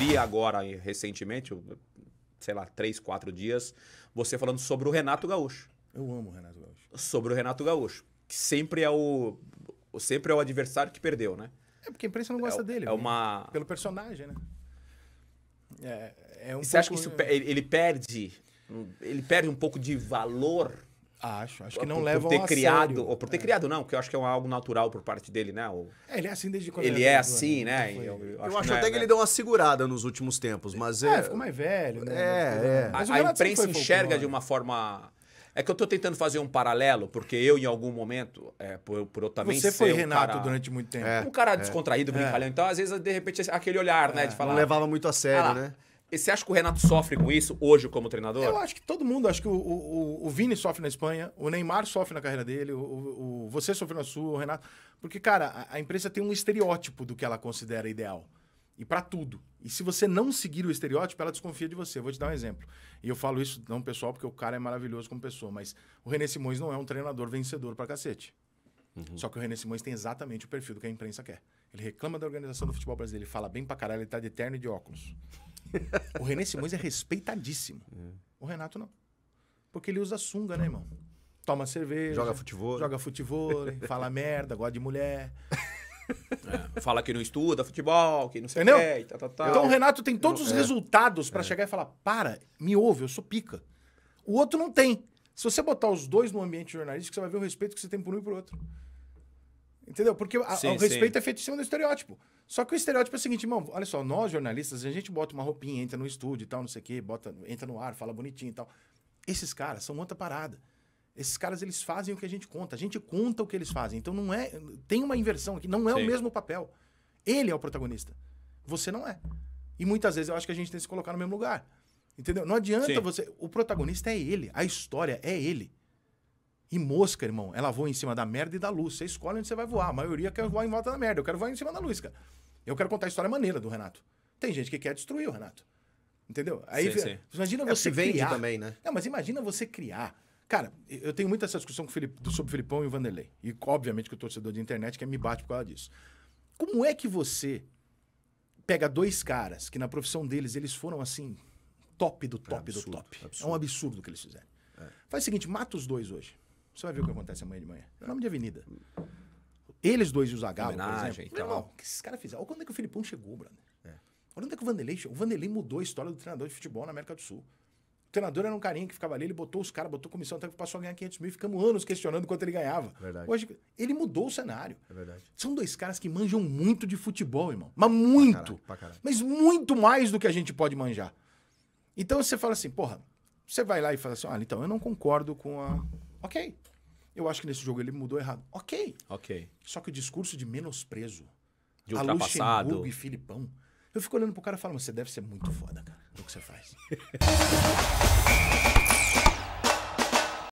vi agora eh, recentemente, sei lá, três, quatro dias, você falando sobre o Renato Gaúcho. Eu amo o Renato Gaúcho. Sobre o Renato Gaúcho, que sempre é o sempre é o adversário que perdeu, né? É porque a imprensa não gosta é, dele. É né? uma pelo personagem, né? É, é um você pouco... acha que isso, ele, ele perde ele perde um pouco de valor Acho, acho que não leva levam ter a criado, sério. Ou por ter é. criado, não, que eu acho que é algo natural por parte dele, né? Ou... É, ele é assim desde quando ele é, é assim, né? Eu, eu, eu, acho, acho é, até é, que né? ele deu uma segurada nos últimos tempos, mas... É, é- ficou mais velho, né? É, é. a imprensa enxerga de uma forma... É que eu estou tentando fazer um paralelo, porque eu, em algum momento, é, por, por eu também Você foi um Renato cara, durante muito tempo. É, um cara é, descontraído, brincalhão. Então, às vezes, de repente, aquele olhar, né? De falar. Não levava muito a sério, ah, né? E você acha que o Renato sofre com isso hoje como treinador? Eu acho que todo mundo. Acho que o, o, o Vini sofre na Espanha, o Neymar sofre na carreira dele, o, o você sofre na sua, o Renato. Porque, cara, a, a imprensa tem um estereótipo do que ela considera ideal. E para tudo. E se você não seguir o estereótipo, ela desconfia de você. Eu vou te dar um exemplo. E eu falo isso não pessoal, porque o cara é maravilhoso como pessoa, mas o René Simões não é um treinador vencedor pra cacete. Uhum. Só que o René Simões tem exatamente o perfil do que a imprensa quer. Ele reclama da organização do futebol brasileiro, ele fala bem pra caralho, ele tá de terno e de óculos o René Simões é respeitadíssimo. É. O Renato não. Porque ele usa sunga, né, irmão? Toma cerveja. Joga futebol. Joga futebol, fala merda, gosta de mulher. É, fala que não estuda futebol, que não sei o que. tá, tá, tá. Então o Renato tem todos não, os é. resultados para é. chegar e falar: para, me ouve, eu sou pica. O outro não tem. Se você botar os dois no ambiente jornalístico, você vai ver o respeito que você tem por um e por outro. Entendeu? Porque a, sim, o respeito sim. é feito em cima do estereótipo. Só que o estereótipo é o seguinte, irmão, olha só, nós jornalistas, a gente bota uma roupinha, entra no estúdio e tal, não sei o quê, bota, entra no ar, fala bonitinho e tal. Esses caras são outra parada. Esses caras, eles fazem o que a gente conta. A gente conta o que eles fazem. Então não é. Tem uma inversão aqui, não é sim. o mesmo papel. Ele é o protagonista. Você não é. E muitas vezes eu acho que a gente tem que se colocar no mesmo lugar. Entendeu? Não adianta você. O protagonista é ele, a história é ele. E mosca, irmão, ela voa em cima da merda e da luz. Você escolhe onde você vai voar. A maioria quer voar em volta da merda. Eu quero voar em cima da luz, cara. Eu quero contar a história maneira do Renato. Tem gente que quer destruir o Renato. Entendeu? Aí sim, sim. imagina é, você vende criar. também, né? Não, mas imagina você criar. Cara, eu tenho muita essa discussão com o Felipe, sobre o Filipão e o Vanderlei. E obviamente que o torcedor de internet quer me bate por causa disso. Como é que você pega dois caras que na profissão deles eles foram assim top do top é absurdo, do top. Absurdo. É um absurdo o que eles fizeram. É. Faz o seguinte, mata os dois hoje. Você vai ver o que acontece amanhã de manhã. É nome de avenida. Eles dois e o Zagallo, Homenagem, por exemplo. Então. irmão, o que esses caras fizeram? Olha quando é que o Filipão chegou, brother. É. Olha onde é que o Vanderlei chegou. O Vanderlei mudou a história do treinador de futebol na América do Sul. O treinador era um carinha que ficava ali, ele botou os caras, botou comissão, até que passou a ganhar 500 mil. Ficamos anos questionando quanto ele ganhava. Verdade. Hoje, ele mudou o cenário. É verdade. São dois caras que manjam muito de futebol, irmão. Mas muito. Pra caralho, pra caralho. Mas muito mais do que a gente pode manjar. Então você fala assim, porra, você vai lá e fala assim, olha, ah, então eu não concordo com a Ok. Eu acho que nesse jogo ele mudou errado. Ok. Ok. Só que o discurso de menosprezo, de ultrapassado. Luxemburgo e Filipão, eu fico olhando pro cara e falo, você deve ser muito foda, cara, do que você faz.